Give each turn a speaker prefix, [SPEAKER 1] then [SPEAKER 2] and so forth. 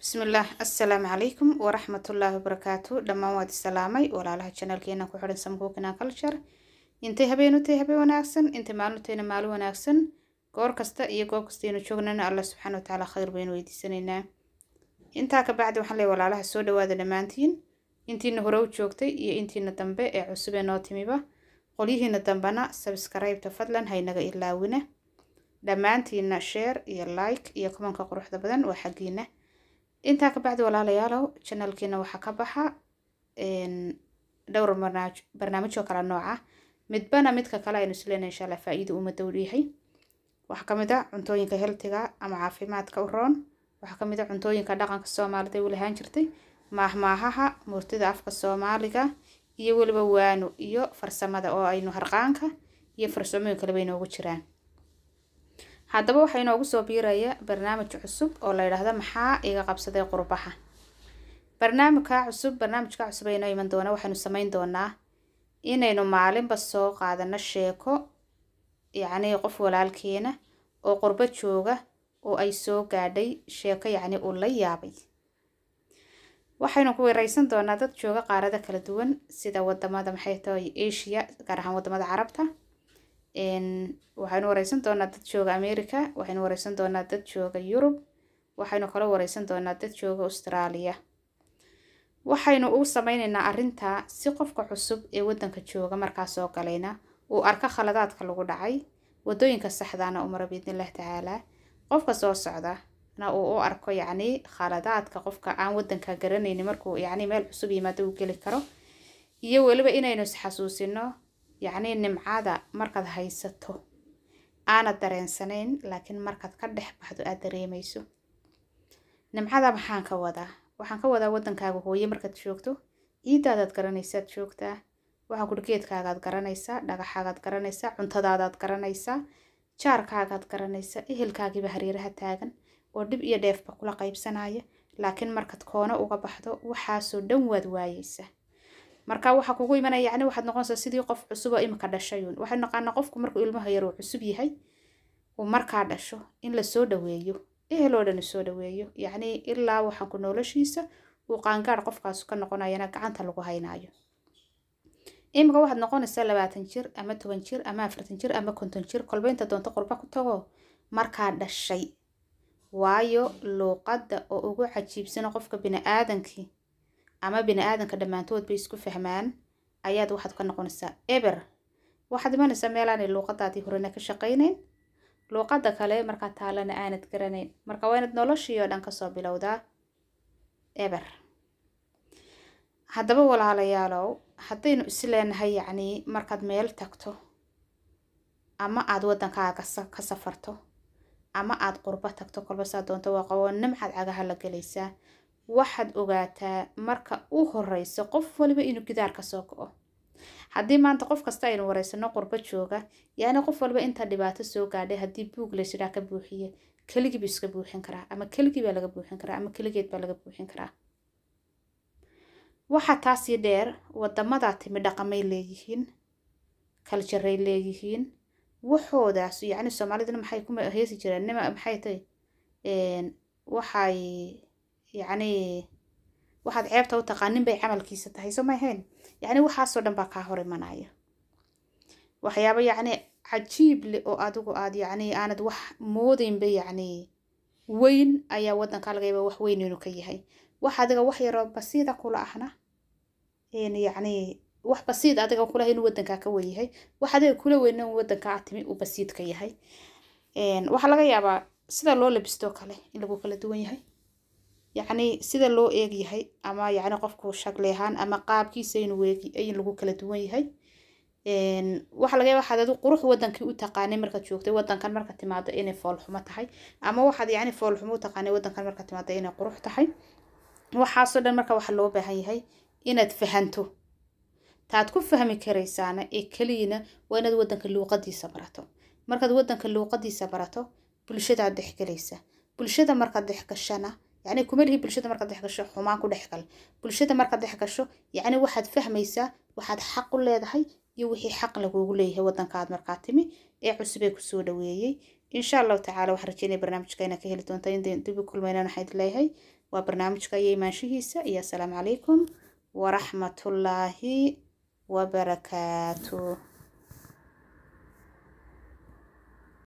[SPEAKER 1] bismillaah assalaamu calaykum waraxmatullaahi wabarakaatu dhammaan waad isalaamay walaalaha janalkeena ku xihan samkuukina culture intay habeenutay habeen wanaagsan intay maalintayna maalin wanaagsan goor kasta iyo goob kastaynu joognana alla subxaana watacaala khayr baynu weydiisanaynaa intaa ka bacdi waxaan leey walaalaha soo dhawaada dhammaantiin intiina hore u joogtay iyo intiina dambe ee cusub ee noo timiba qolyihiina dambena sabskraybta fadlan haynaga ilaawina dhammaantiina sheer iyo like iyo komanka quruxda badan waa xaggiina intaa kabacdi walaalayaalow janalkiina waxaa ka baxa dhowr barnaamijoo oo kale nooca midbana midka kale aynu isleena insha alla faa-iida uma dowryahay waxaa kamid a ah cuntooyinka heltiga ama caafimaadka u roon waxaa kamid a ah cuntooyinka dhaqanka soomaalida ay u lahaan jirtay maahmaahaha murtida afka soomaaliga iyo weliba waanu iyo farsamada oo aynu harqaanka iyo farsamooyin kaleba inoogu jiraan haddaba waxaa inoogu soo biiraya barnaamij cusub oo la yidhaahdo maxaa iga qabsaday qurbaha barnaamijka cusub barnaamijka cusub aynoo inoo iman doona waxaynu sameyn doonaa inaynu maalinba soo qaadano sheeko yacnii qof walaalkeena oo qurbo jooga oo ay soo gaadhay sheeko yacni uu la yaabay waxaynu ku weereysan doonaa dad jooga qaarada kala duwan sida wadamada maxay tahay asia gaar ahaan wadamada carabta waxaynu waraysan doonaa dad jooga america waxaynu wareysan doonaa dad jooga yurub waxaynu kala wareysan doonaa dad jooga australia waxaynu u sameyneynaa arintaa si qofka cusub ee wadanka jooga markaa soo galayna uu arko khaladaadka lagu dhacay wadooyinka saxdaana umara biidnillahi tacaala qofka soo socda na uu u arko yacnii khaladaadka qofka aan wadanka garanayni markuu yacnii meel cusub yimaado uu geli karo iyo weliba inaynu isxasuusino yacnii nimcada markaad haysato aanad dareensanayn laakiin markaad ka dhex baxdo aad dareemayso nimcada maxaan ka wadaa waxaan ka wadaa wadankaaga hooye markaad joogto ciidaadaad garanaysaad joogtaa waxaa kuri garanaysaa dhagaxaagaad garanaysaa cuntadaadaad garanaysaa jaarkaagaad garanaysaa ehelkaagiiba hareeraha taagan oo dhib iyo dheefba kula qaybsanaya laakiin markaad koono uga baxdo waxaasoo dhan waad waayeysaa marka waxa kugu imanaya yani waxaad noqonaysaa sidii qof cusub oo imika dhashay uun waxay naqaanaa qofku markuu ilmaha yaruu cusub yahay uu markaa dhasho in lasoo dhaweeyo eheloo dhani soo dhaweeyo yacni ilaa waxaanku noloshiisa uu qaangaar qofkaas ka noqonayana gacanta lagu haynaayo imika waxaad noqonaysaa labaatan jir ama toban jir ama afartan jir ama konton jir kolba inta doonto qurba ku tago markaa dhashay waayo luuqadda oo ugu cajiibsana qofka bini aadankii ama bini aadanka dhammaantood bay isku fahmaan ayaad waxaad ka noqonaysaa eber waxaad imanaysaa meelaanay luuqadaadii horena ka shaqaynayn luuqada kale markaa taalana aanad garanayn marka waa noloshii oo dhan kasoo bilowdaa eber haddaba walaalayaalow haddaynu leenahay yacnii markaad meel tagto ama aad waddankaaga ka safarto ama aad qurba tagto kolba saa doonto waa qaboonimcaad cagaha la gelaysaa waxaad ogaataa marka u horeyso qof waliba inuu gidaar ka soo ko-o haddii maanta qof kasta aynu wareysano qurbo jooga yaani qof waliba inta dhibaato soo gaadhay haddii buug layshiraa ka buuxiye keligiibu iska buuxin karaa ama keligii baa laga buuxin karaa ama keligeed baa laga buuxin karaa waxaa taasii dheer wadamadaa timi dhaqamay leeyihiin kaljaray leeyihiin waxoodaas yacni soomaaliduna maxay ku heesi jireen nima maxay tahay waxay yacni waxaad ceebta u taqaanin bay camalkiisa tahay soo ma ahayn yacni waxaasoo dhan baa kaa hor imanaya waxyaabo yacni cajiib leh oo adigu aad yacni aanad wax moodeynba yacni weyn ayaa waddankaa laga yaaba wax weyn inuu ka yahay wax adiga wax yaroo basiida kula ahna yacni wax basiid adiga kula inuu waddankaa ka weyn wax adiga kula weyna waddankaa timi uu basiid ka yahay waxaa laga yaabaa sida loo labistoo kale in lagu kala duwan yahay yacni sida loo eeg yahay ama yacni qofku shakli ahaan ama qaabkiisa inuu eeg in lagu kala duwan yahay waxaa laga yaaba waxaad qurux wadankii u taqaanay markaad joogtay wadankan marka timaado inay foolxumo tahay ama waxaad yacni foolxumo u taqaanay wadankan marka timaado inay qurux tahay waxaasoo dhan marka waxaa loo baahan yahay inaad fahanto taad ku fahmi karaysaana ee keliyana waa inaad wadanka luuqadiisa barato markaad wadanka luuqadiisa barato bulshadaad dhex bulshada markaad dhexgashana yacni kuma lihi bulshada markaad dhexgasho xumaan ku dhexgal bulshada markaad dhexgasho yacni waxaad fahmaysaa waxaad xaq u leedahay iyo wixii xaq laguugu leeyahay waddankaad markaa timi ee cusubee kusoo dhaweeyey insha allahu tacaala waxaan rajeynaya barnaamijkeena ka heli doonta in dibu kulmaynan waxaan idin leeyahay waa barnaamijka iyo imaanshihiisa iyo asalaamu calaykum waraxmatullaahi wabarakaatu